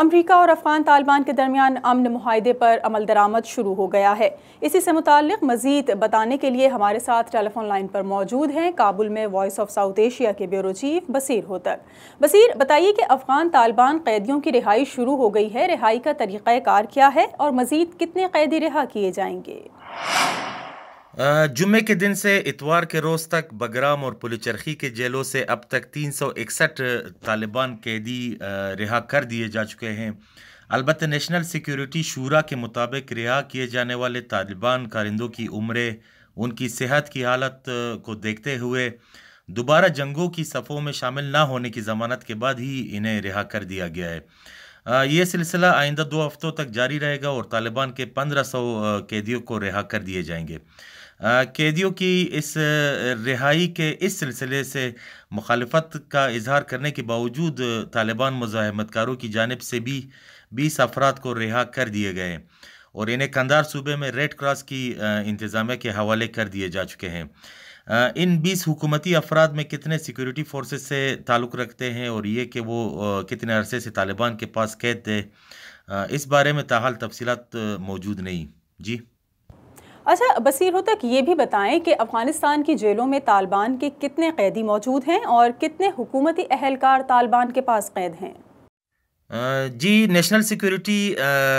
امریکہ اور افغان طالبان کے درمیان امن معاہدے پر عمل درآمد شروع ہو گیا ہے اسی سے متعلق مزید بتانے کے لیے ہمارے ساتھ ٹیلی فون لائن پر موجود ہیں کابل میں وائس آف ساؤتھ ایشیا کے بیورو چیف بصیر ہوتک بصیر بتائیے کہ افغان طالبان قیدیوں کی رہائی شروع ہو گئی ہے رہائی کا طریقہ کار کیا ہے اور مزید کتنے قیدی رہا کیے جائیں گے جمعے کے دن سے اتوار کے روز تک بگرام اور پلچرخی کے جیلوں سے اب تک تین سو اکسٹھ طالبان قیدی رہا کر دیے جا چکے ہیں البتہ نیشنل سیکیورٹی شورا کے مطابق رہا کیے جانے والے طالبان کارندوں کی عمریں ان کی صحت کی حالت کو دیکھتے ہوئے دوبارہ جنگوں کی صفوں میں شامل نہ ہونے کی ضمانت کے بعد ہی انہیں رہا کر دیا گیا ہے یہ سلسلہ آئندہ دو ہفتوں تک جاری رہے گا اور طالبان کے پندرہ سو قیدیوں کو رہا کر دیے جائیں گے قیدیوں کی اس رہائی کے اس سلسلے سے مخالفت کا اظہار کرنے کے باوجود طالبان مزاحمت کاروں کی جانب سے بھی بیس افراد کو رہا کر دیے گئے ہیں اور انہیں کندار صوبے میں ریڈ کراس کی انتظامیہ کے حوالے کر دیے جا چکے ہیں ان بیس حکومتی افراد میں کتنے سیکیورٹی فورسز سے تعلق رکھتے ہیں اور یہ کہ وہ کتنے عرصے سے طالبان کے پاس قید تھے اس بارے میں تاحال تفصیلات موجود نہیں جی اچھا بصیر ہو تک یہ بھی بتائیں کہ افغانستان کی جیلوں میں طالبان کے کتنے قیدی موجود ہیں اور کتنے حکومتی اہلکار طالبان کے پاس قید ہیں جی نیشنل سیکیورٹی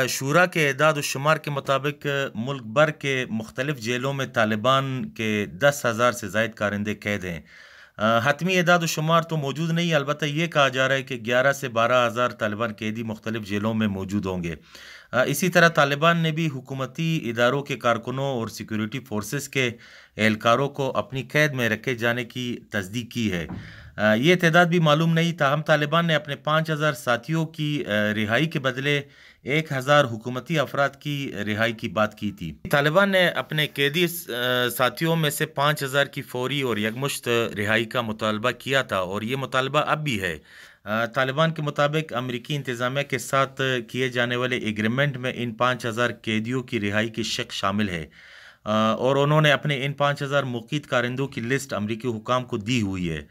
شورا کے اعداد و شمار کے مطابق ملک بھر کے مختلف جیلوں میں طالبان کے دس ہزار سے زائد کارندے قید ہیں حتمی اعداد شمار تو موجود نہیں البتہ یہ کہا جا رہا ہے کہ گیارہ سے بارہ ہزار طالبان قیدی مختلف جیلوں میں موجود ہوں گے اسی طرح طالبان نے بھی حکومتی اداروں کے کارکنوں اور سیکیورٹی فورسز کے اہلکاروں کو اپنی قید میں رکھے جانے کی تصدیق کی ہے یہ تعداد بھی معلوم نہیں تاہم طالبان نے اپنے پانچ ہزار ساتھیوں کی رہائی کے بدلے ایک ہزار حکومتی افراد کی رہائی کی بات کی تھی طالبان نے اپنے قیدی ساتھیوں میں سے پانچ ہزار کی فوری اور یکمشت رہائی کا مطالبہ کیا تھا اور یہ مطالبہ اب بھی ہے طالبان کے مطابق امریکی انتظامیہ کے ساتھ کیے جانے والے ایگریمنٹ میں ان پانچ ہزار قیدیوں کی رہائی کی شک شامل ہے اور انہوں نے اپنے ان پانچ ہزار مقید کارندوں کی لسٹ امریکی حکام کو دی ہوئی ہے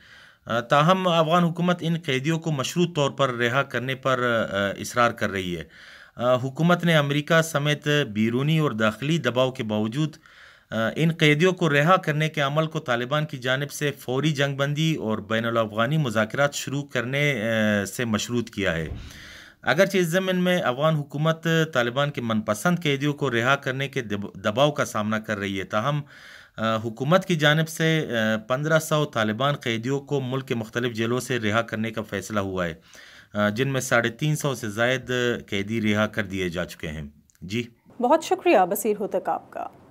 تاہم افغان حکومت ان قیدیوں کو مشروط طور پر رہا کرنے پر اصرار کر رہی ہے حکومت نے امریکہ سمیت بیرونی اور داخلی دباؤ کے باوجود ان قیدیوں کو رہا کرنے کے عمل کو طالبان کی جانب سے فوری جنگ بندی اور بین الافغانی مذاکرات شروع کرنے سے مشروط کیا ہے اگرچہ اس زمین میں افغان حکومت طالبان کے من پسند قیدیوں کو رہا کرنے کے دباؤ کا سامنا کر رہی ہے تاہم حکومت کی جانب سے پندرہ سو طالبان قیدیوں کو ملک کے مختلف جیلوں سے رہا کرنے کا فیصلہ ہوا ہے جن میں ساڑھے تین سو سے زائد قیدی رہا کر دیے جا چکے ہیں جی بہت شکریہ بصیر ہوتک آپ کا